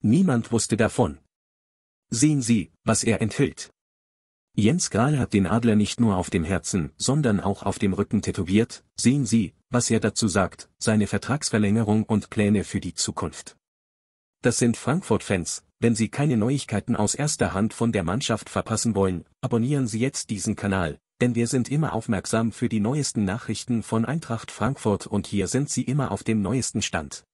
Niemand wusste davon. Sehen Sie, was er enthüllt. Jens Grahl hat den Adler nicht nur auf dem Herzen, sondern auch auf dem Rücken tätowiert, sehen Sie, was er dazu sagt, seine Vertragsverlängerung und Pläne für die Zukunft. Das sind Frankfurt-Fans, wenn Sie keine Neuigkeiten aus erster Hand von der Mannschaft verpassen wollen, abonnieren Sie jetzt diesen Kanal, denn wir sind immer aufmerksam für die neuesten Nachrichten von Eintracht Frankfurt und hier sind Sie immer auf dem neuesten Stand.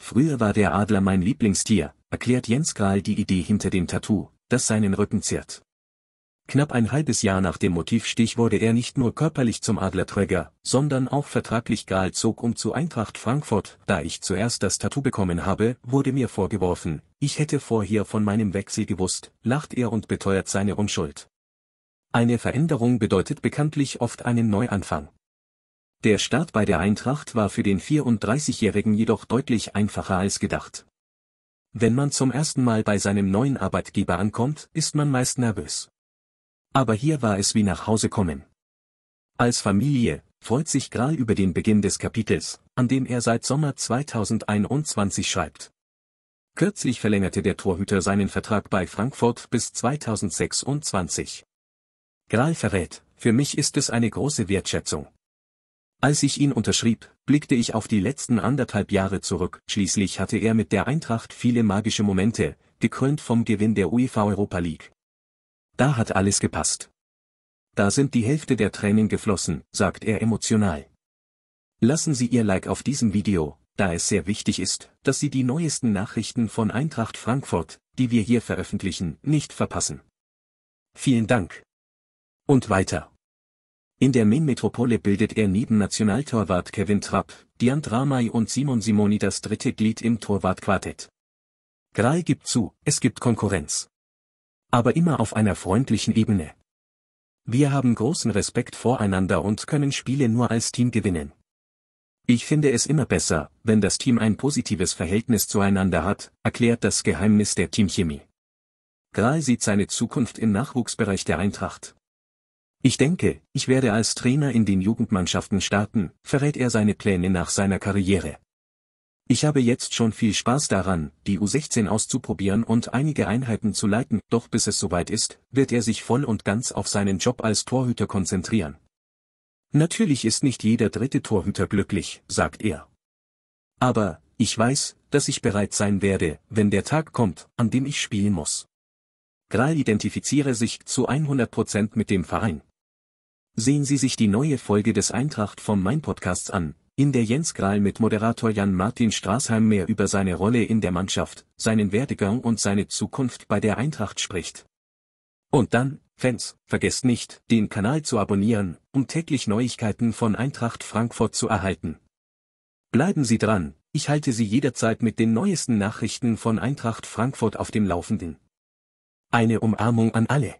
Früher war der Adler mein Lieblingstier, erklärt Jens Kral die Idee hinter dem Tattoo, das seinen Rücken ziert. Knapp ein halbes Jahr nach dem Motivstich wurde er nicht nur körperlich zum Adlerträger, sondern auch vertraglich Gral zog um zu Eintracht Frankfurt. Da ich zuerst das Tattoo bekommen habe, wurde mir vorgeworfen, ich hätte vorher von meinem Wechsel gewusst, lacht er und beteuert seine Unschuld. Eine Veränderung bedeutet bekanntlich oft einen Neuanfang. Der Start bei der Eintracht war für den 34-Jährigen jedoch deutlich einfacher als gedacht. Wenn man zum ersten Mal bei seinem neuen Arbeitgeber ankommt, ist man meist nervös. Aber hier war es wie nach Hause kommen. Als Familie freut sich Gral über den Beginn des Kapitels, an dem er seit Sommer 2021 schreibt. Kürzlich verlängerte der Torhüter seinen Vertrag bei Frankfurt bis 2026. Gral verrät, für mich ist es eine große Wertschätzung, als ich ihn unterschrieb, blickte ich auf die letzten anderthalb Jahre zurück. Schließlich hatte er mit der Eintracht viele magische Momente, gekrönt vom Gewinn der UEFA Europa League. Da hat alles gepasst. Da sind die Hälfte der Tränen geflossen, sagt er emotional. Lassen Sie Ihr Like auf diesem Video, da es sehr wichtig ist, dass Sie die neuesten Nachrichten von Eintracht Frankfurt, die wir hier veröffentlichen, nicht verpassen. Vielen Dank. Und weiter. In der Main-Metropole bildet er neben Nationaltorwart Kevin Trapp, Diant Ramay und Simon Simoni das dritte Glied im Torwartquartett. Gral gibt zu, es gibt Konkurrenz. Aber immer auf einer freundlichen Ebene. Wir haben großen Respekt voreinander und können Spiele nur als Team gewinnen. Ich finde es immer besser, wenn das Team ein positives Verhältnis zueinander hat, erklärt das Geheimnis der Teamchemie. Gral sieht seine Zukunft im Nachwuchsbereich der Eintracht. Ich denke, ich werde als Trainer in den Jugendmannschaften starten, verrät er seine Pläne nach seiner Karriere. Ich habe jetzt schon viel Spaß daran, die U16 auszuprobieren und einige Einheiten zu leiten, doch bis es soweit ist, wird er sich voll und ganz auf seinen Job als Torhüter konzentrieren. Natürlich ist nicht jeder dritte Torhüter glücklich, sagt er. Aber, ich weiß, dass ich bereit sein werde, wenn der Tag kommt, an dem ich spielen muss. Gral identifiziere sich zu 100% mit dem Verein. Sehen Sie sich die neue Folge des Eintracht vom Main Podcasts an, in der Jens Grahl mit Moderator Jan Martin Straßheim mehr über seine Rolle in der Mannschaft, seinen Werdegang und seine Zukunft bei der Eintracht spricht. Und dann, Fans, vergesst nicht, den Kanal zu abonnieren, um täglich Neuigkeiten von Eintracht Frankfurt zu erhalten. Bleiben Sie dran, ich halte Sie jederzeit mit den neuesten Nachrichten von Eintracht Frankfurt auf dem Laufenden. Eine Umarmung an alle.